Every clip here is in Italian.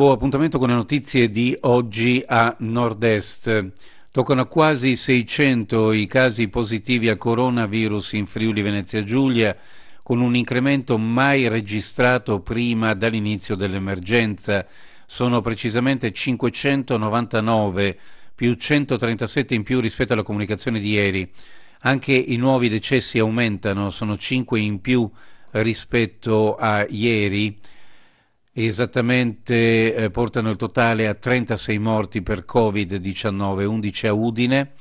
nuovo appuntamento con le notizie di oggi a Nord-Est. Toccano quasi 600 i casi positivi a coronavirus in Friuli Venezia Giulia, con un incremento mai registrato prima dall'inizio dell'emergenza. Sono precisamente 599, più 137 in più rispetto alla comunicazione di ieri. Anche i nuovi decessi aumentano, sono 5 in più rispetto a ieri Esattamente, eh, portano il totale a 36 morti per Covid-19, 11 a Udine,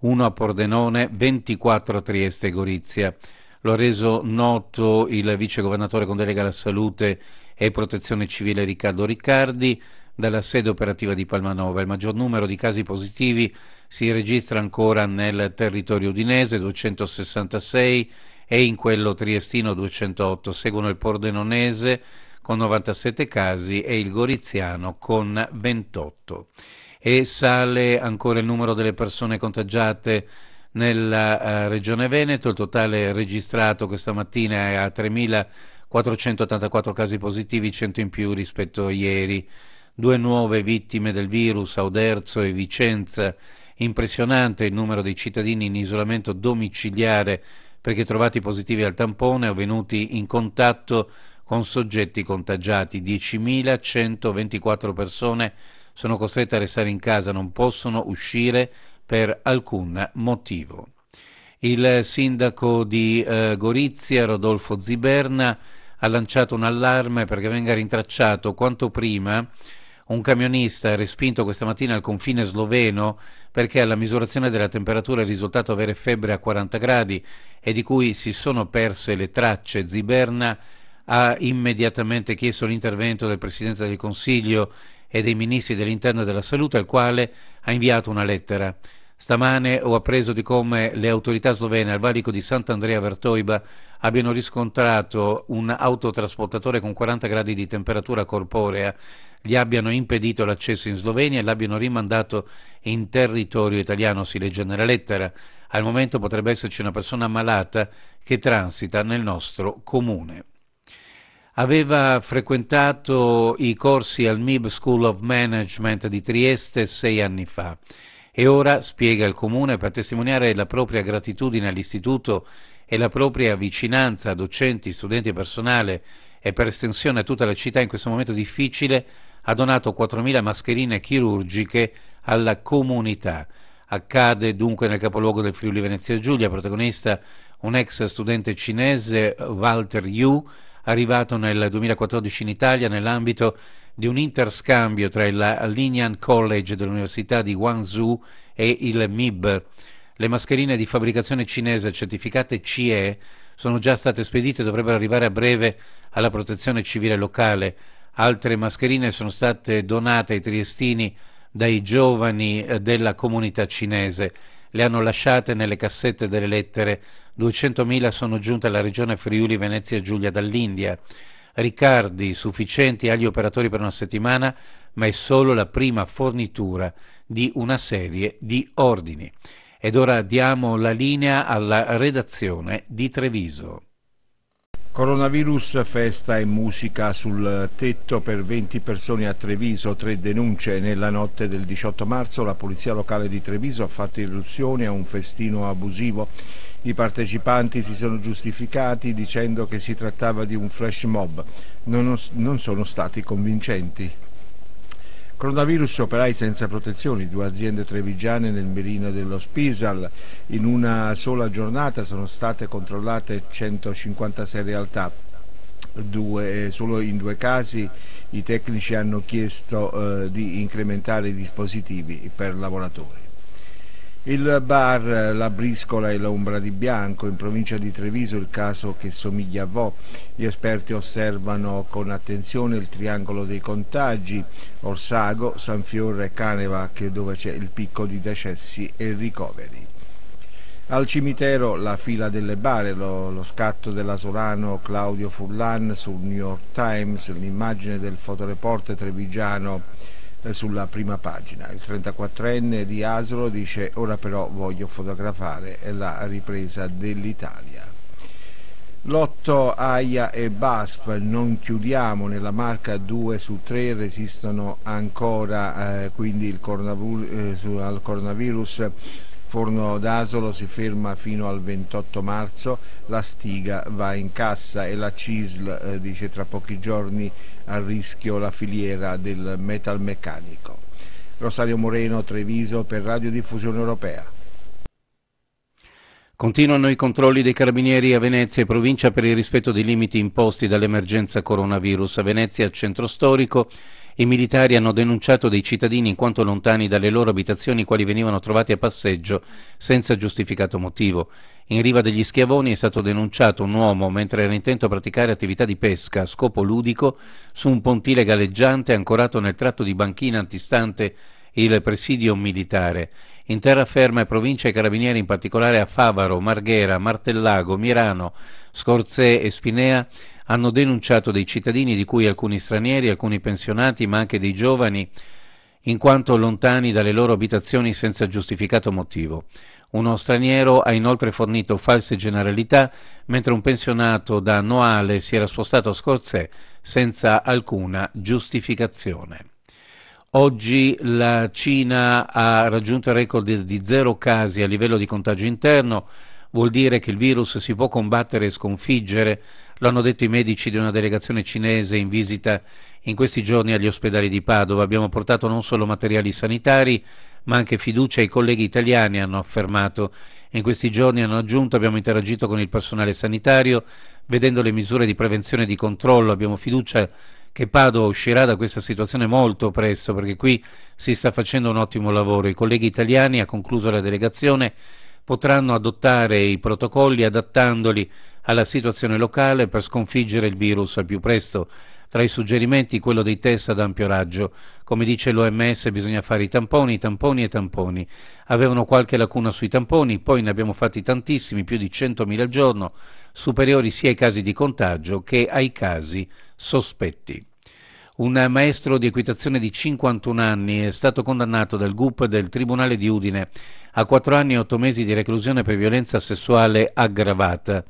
1 a Pordenone, 24 a Trieste e Gorizia. Lo ha reso noto il vice governatore con delega alla salute e protezione civile Riccardo Riccardi dalla sede operativa di Palmanova. Il maggior numero di casi positivi si registra ancora nel territorio udinese, 266, e in quello triestino 208. Seguono il pordenonese con 97 casi e il Goriziano con 28. E sale ancora il numero delle persone contagiate nella eh, regione Veneto, il totale registrato questa mattina è a 3.484 casi positivi, 100 in più rispetto a ieri. Due nuove vittime del virus a e Vicenza. Impressionante il numero dei cittadini in isolamento domiciliare perché trovati positivi al tampone o venuti in contatto con soggetti contagiati. 10.124 persone sono costrette a restare in casa, non possono uscire per alcun motivo. Il sindaco di eh, Gorizia, Rodolfo Ziberna, ha lanciato un allarme perché venga rintracciato quanto prima un camionista respinto questa mattina al confine sloveno perché alla misurazione della temperatura è risultato avere febbre a 40 gradi e di cui si sono perse le tracce. Ziberna ha immediatamente chiesto l'intervento del Presidente del Consiglio e dei Ministri dell'Interno e della Salute, al quale ha inviato una lettera. Stamane ho appreso di come le autorità slovene al valico di Sant'Andrea Vertoiba abbiano riscontrato un autotrasportatore con 40 gradi di temperatura corporea, gli abbiano impedito l'accesso in Slovenia e l'abbiano rimandato in territorio italiano, si legge nella lettera. Al momento potrebbe esserci una persona malata che transita nel nostro comune. Aveva frequentato i corsi al MIB School of Management di Trieste sei anni fa e ora spiega il comune per testimoniare la propria gratitudine all'istituto e la propria vicinanza a docenti, studenti e personale e per estensione a tutta la città in questo momento difficile ha donato 4.000 mascherine chirurgiche alla comunità. Accade dunque nel capoluogo del Friuli Venezia Giulia, protagonista un ex studente cinese Walter Yu arrivato nel 2014 in Italia nell'ambito di un interscambio tra il Linian College dell'Università di Guangzhou e il MIB. Le mascherine di fabbricazione cinese certificate CE sono già state spedite e dovrebbero arrivare a breve alla protezione civile locale. Altre mascherine sono state donate ai triestini dai giovani eh, della comunità cinese le hanno lasciate nelle cassette delle lettere, 200.000 sono giunte alla regione Friuli Venezia Giulia dall'India. Riccardi, sufficienti agli operatori per una settimana, ma è solo la prima fornitura di una serie di ordini. Ed ora diamo la linea alla redazione di Treviso. Coronavirus, festa e musica sul tetto per 20 persone a Treviso, tre denunce. Nella notte del 18 marzo la polizia locale di Treviso ha fatto irruzione a un festino abusivo. I partecipanti si sono giustificati dicendo che si trattava di un flash mob. Non, non sono stati convincenti. Coronavirus operai senza protezioni, due aziende trevigiane nel mirino dello Spisal. In una sola giornata sono state controllate 156 realtà. Due, eh, solo in due casi i tecnici hanno chiesto eh, di incrementare i dispositivi per lavoratori. Il bar La Briscola e l'Ombra di Bianco, in provincia di Treviso il caso che somiglia a Vaux. Gli esperti osservano con attenzione il triangolo dei contagi, Orsago, San Fiore e Caneva dove c'è il picco di decessi e ricoveri. Al cimitero la fila delle bare, lo, lo scatto della Solano Claudio Fullan sul New York Times, l'immagine del fotoreporter trevigiano sulla prima pagina. Il 34enne di Asolo dice ora però voglio fotografare la ripresa dell'Italia. Lotto, Aia e Basf, non chiudiamo, nella marca 2 su 3 resistono ancora, eh, quindi il coronavirus, eh, al coronavirus Forno d'Asolo si ferma fino al 28 marzo, la Stiga va in cassa e la CISL eh, dice tra pochi giorni a rischio la filiera del metalmeccanico. Rosario Moreno, Treviso per Radiodiffusione Europea. Continuano i controlli dei carabinieri a Venezia e provincia per il rispetto dei limiti imposti dall'emergenza coronavirus. A Venezia, centro storico, i militari hanno denunciato dei cittadini in quanto lontani dalle loro abitazioni quali venivano trovati a passeggio senza giustificato motivo. In riva degli Schiavoni è stato denunciato un uomo mentre era intento a praticare attività di pesca a scopo ludico su un pontile galleggiante ancorato nel tratto di banchina antistante il presidio militare. In terraferma e provincia i carabinieri, in particolare a Favaro, Marghera, Martellago, Mirano, Scorzè e Spinea, hanno denunciato dei cittadini, di cui alcuni stranieri, alcuni pensionati, ma anche dei giovani, in quanto lontani dalle loro abitazioni senza giustificato motivo. Uno straniero ha inoltre fornito false generalità, mentre un pensionato da Noale si era spostato a Scorzè senza alcuna giustificazione. Oggi la Cina ha raggiunto il record di zero casi a livello di contagio interno, vuol dire che il virus si può combattere e sconfiggere, lo hanno detto i medici di una delegazione cinese in visita in questi giorni agli ospedali di Padova. Abbiamo portato non solo materiali sanitari, ma anche fiducia ai colleghi italiani, hanno affermato. In questi giorni hanno aggiunto abbiamo interagito con il personale sanitario, vedendo le misure di prevenzione e di controllo, abbiamo fiducia che Padova uscirà da questa situazione molto presto, perché qui si sta facendo un ottimo lavoro. I colleghi italiani, ha concluso la delegazione, potranno adottare i protocolli adattandoli alla situazione locale per sconfiggere il virus al più presto. Tra i suggerimenti quello dei test ad ampio raggio. Come dice l'OMS bisogna fare i tamponi, tamponi e tamponi. Avevano qualche lacuna sui tamponi, poi ne abbiamo fatti tantissimi, più di 100.000 al giorno, superiori sia ai casi di contagio che ai casi sospetti. Un maestro di equitazione di 51 anni è stato condannato dal GUP del Tribunale di Udine a 4 anni e 8 mesi di reclusione per violenza sessuale aggravata.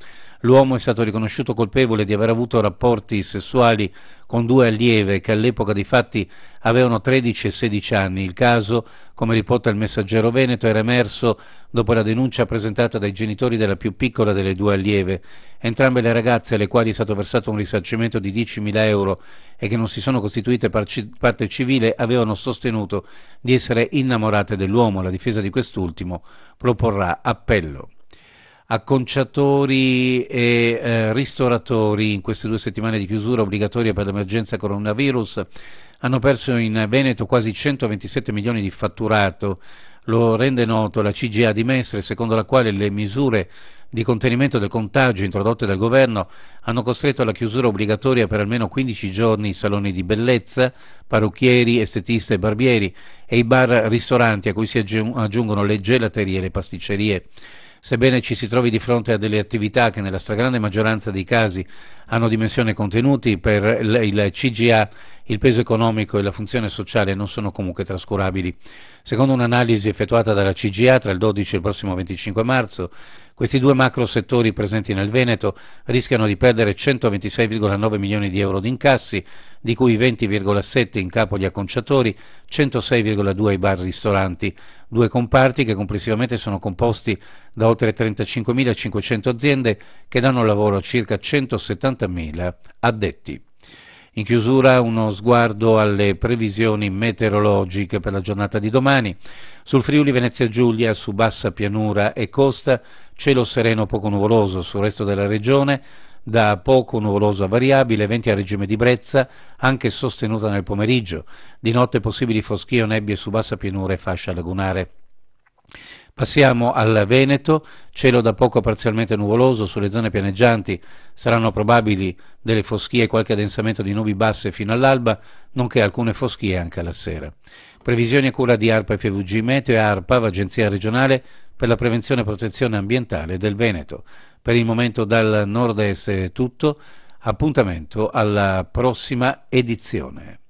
L'uomo è stato riconosciuto colpevole di aver avuto rapporti sessuali con due allieve che all'epoca dei fatti avevano 13 e 16 anni. Il caso, come riporta il messaggero Veneto, era emerso dopo la denuncia presentata dai genitori della più piccola delle due allieve. Entrambe le ragazze, alle quali è stato versato un risarcimento di 10.000 euro e che non si sono costituite parte civile, avevano sostenuto di essere innamorate dell'uomo. La difesa di quest'ultimo proporrà appello acconciatori e eh, ristoratori in queste due settimane di chiusura obbligatoria per l'emergenza coronavirus hanno perso in Veneto quasi 127 milioni di fatturato. Lo rende noto la CGA di Mestre, secondo la quale le misure di contenimento del contagio introdotte dal governo hanno costretto alla chiusura obbligatoria per almeno 15 giorni i saloni di bellezza, parrucchieri, estetiste e barbieri e i bar-ristoranti a cui si aggiungono le gelaterie e le pasticcerie sebbene ci si trovi di fronte a delle attività che nella stragrande maggioranza dei casi hanno dimensione contenuti per il CGA il peso economico e la funzione sociale non sono comunque trascurabili. Secondo un'analisi effettuata dalla CGA tra il 12 e il prossimo 25 marzo, questi due macro settori presenti nel Veneto rischiano di perdere 126,9 milioni di euro di incassi, di cui 20,7 in capo agli acconciatori, 106,2 ai bar ristoranti, due comparti che complessivamente sono composti da oltre 35.500 aziende che danno lavoro a circa 170.000 addetti. In chiusura uno sguardo alle previsioni meteorologiche per la giornata di domani. Sul Friuli Venezia Giulia, su bassa pianura e costa, cielo sereno poco nuvoloso, sul resto della regione da poco nuvoloso a variabile, venti a regime di brezza, anche sostenuta nel pomeriggio. Di notte possibili foschie o nebbie su bassa pianura e fascia lagunare. Passiamo al Veneto, cielo da poco parzialmente nuvoloso, sulle zone pianeggianti saranno probabili delle foschie e qualche addensamento di nubi basse fino all'alba, nonché alcune foschie anche alla sera. Previsioni a cura di ARPA FVG Meteo e ARPA, Agenzia regionale per la prevenzione e protezione ambientale del Veneto. Per il momento dal nord-est è tutto, appuntamento alla prossima edizione.